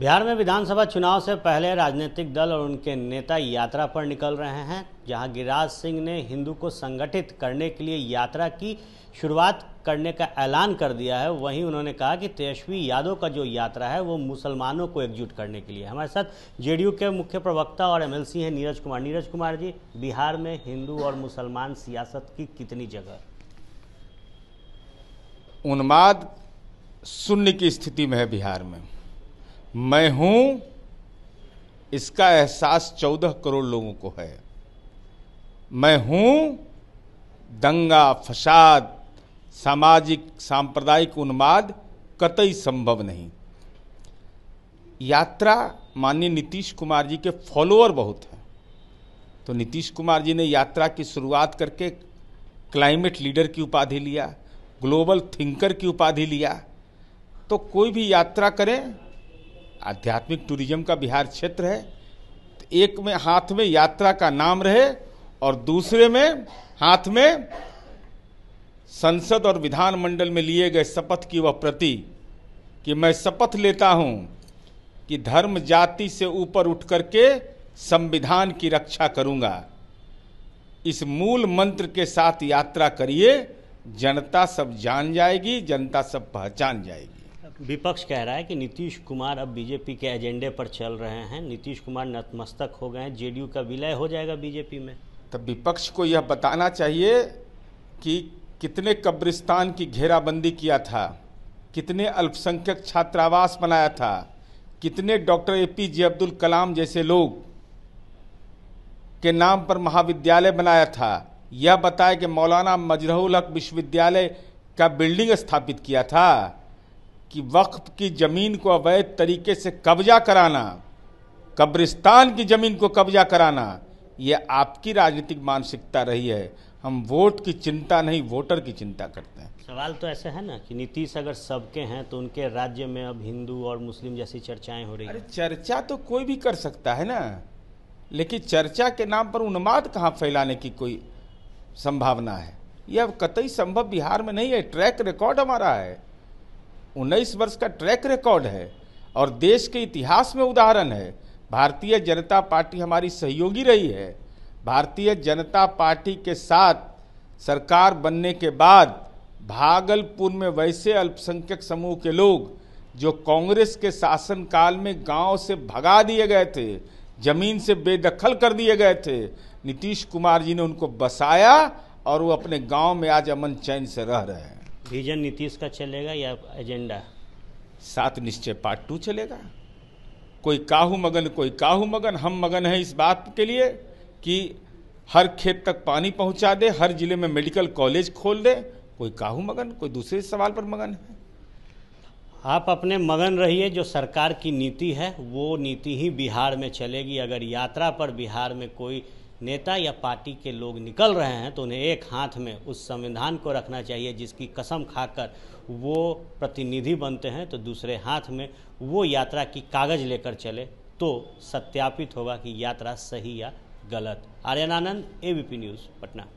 बिहार में विधानसभा चुनाव से पहले राजनीतिक दल और उनके नेता यात्रा पर निकल रहे हैं जहां गिरिराज सिंह ने हिंदू को संगठित करने के लिए यात्रा की शुरुआत करने का ऐलान कर दिया है वहीं उन्होंने कहा कि तेजस्वी यादव का जो यात्रा है वो मुसलमानों को एकजुट करने के लिए हमारे साथ जेडीयू के मुख्य प्रवक्ता और एमएलसी हैं नीरज कुमार नीरज कुमार जी बिहार में हिंदू और मुसलमान सियासत की कितनी जगह उन्माद शून्य की स्थिति में है बिहार में मैं हूं इसका एहसास चौदह करोड़ लोगों को है मैं हूं दंगा फसाद सामाजिक सांप्रदायिक उन्माद कतई संभव नहीं यात्रा माननीय नीतीश कुमार जी के फॉलोअर बहुत हैं तो नीतीश कुमार जी ने यात्रा की शुरुआत करके क्लाइमेट लीडर की उपाधि लिया ग्लोबल थिंकर की उपाधि लिया तो कोई भी यात्रा करें आध्यात्मिक टूरिज्म का बिहार क्षेत्र है तो एक में हाथ में यात्रा का नाम रहे और दूसरे में हाथ में संसद और विधानमंडल में लिए गए शपथ की वह प्रति कि मैं शपथ लेता हूं कि धर्म जाति से ऊपर उठ करके संविधान की रक्षा करूंगा इस मूल मंत्र के साथ यात्रा करिए जनता सब जान जाएगी जनता सब पहचान जाएगी विपक्ष कह रहा है कि नीतीश कुमार अब बीजेपी के एजेंडे पर चल रहे हैं नीतीश कुमार नतमस्तक हो गए हैं जेडीयू का विलय हो जाएगा बीजेपी में तब विपक्ष को यह बताना चाहिए कि कितने कब्रिस्तान की घेराबंदी किया था कितने अल्पसंख्यक छात्रावास बनाया था कितने doctor A P J Abdul Kalam जैसे लोग के नाम पर महाविद्यालय बनाया था यह बताया कि मौलाना मजरहुल हक विश्वविद्यालय का बिल्डिंग स्थापित किया था कि वक्फ की ज़मीन को अवैध तरीके से कब्जा कराना कब्रिस्तान की ज़मीन को कब्जा कराना ये आपकी राजनीतिक मानसिकता रही है हम वोट की चिंता नहीं वोटर की चिंता करते हैं सवाल तो ऐसे है ना कि नीतीश अगर सबके हैं तो उनके राज्य में अब हिंदू और मुस्लिम जैसी चर्चाएं हो रही है चर्चा तो कोई भी कर सकता है ना लेकिन चर्चा के नाम पर उन्माद कहाँ फैलाने की कोई संभावना है यह कतई संभव बिहार में नहीं है ट्रैक रिकॉर्ड हमारा है उन्नीस वर्ष का ट्रैक रिकॉर्ड है और देश के इतिहास में उदाहरण है भारतीय जनता पार्टी हमारी सहयोगी रही है भारतीय जनता पार्टी के साथ सरकार बनने के बाद भागलपुर में वैसे अल्पसंख्यक समूह के लोग जो कांग्रेस के शासनकाल में गांव से भगा दिए गए थे जमीन से बेदखल कर दिए गए थे नीतीश कुमार जी ने उनको बसाया और वो अपने गांव में आज अमन चैन से रह रहे हैं विजन नीतीश का चलेगा या एजेंडा सात निश्चय पार्ट टू चलेगा कोई काहू मगन कोई काहू मगन हम मगन हैं इस बात के लिए कि हर खेत तक पानी पहुंचा दे हर जिले में मेडिकल कॉलेज खोल दे कोई काहू मगन कोई दूसरे सवाल पर मगन है आप अपने मगन रहिए जो सरकार की नीति है वो नीति ही बिहार में चलेगी अगर यात्रा पर बिहार में कोई नेता या पार्टी के लोग निकल रहे हैं तो उन्हें एक हाथ में उस संविधान को रखना चाहिए जिसकी कसम खाकर वो प्रतिनिधि बनते हैं तो दूसरे हाथ में वो यात्रा की कागज़ लेकर चले तो सत्यापित होगा कि यात्रा सही या गलत आर्यन आनंद एबीपी न्यूज़ पटना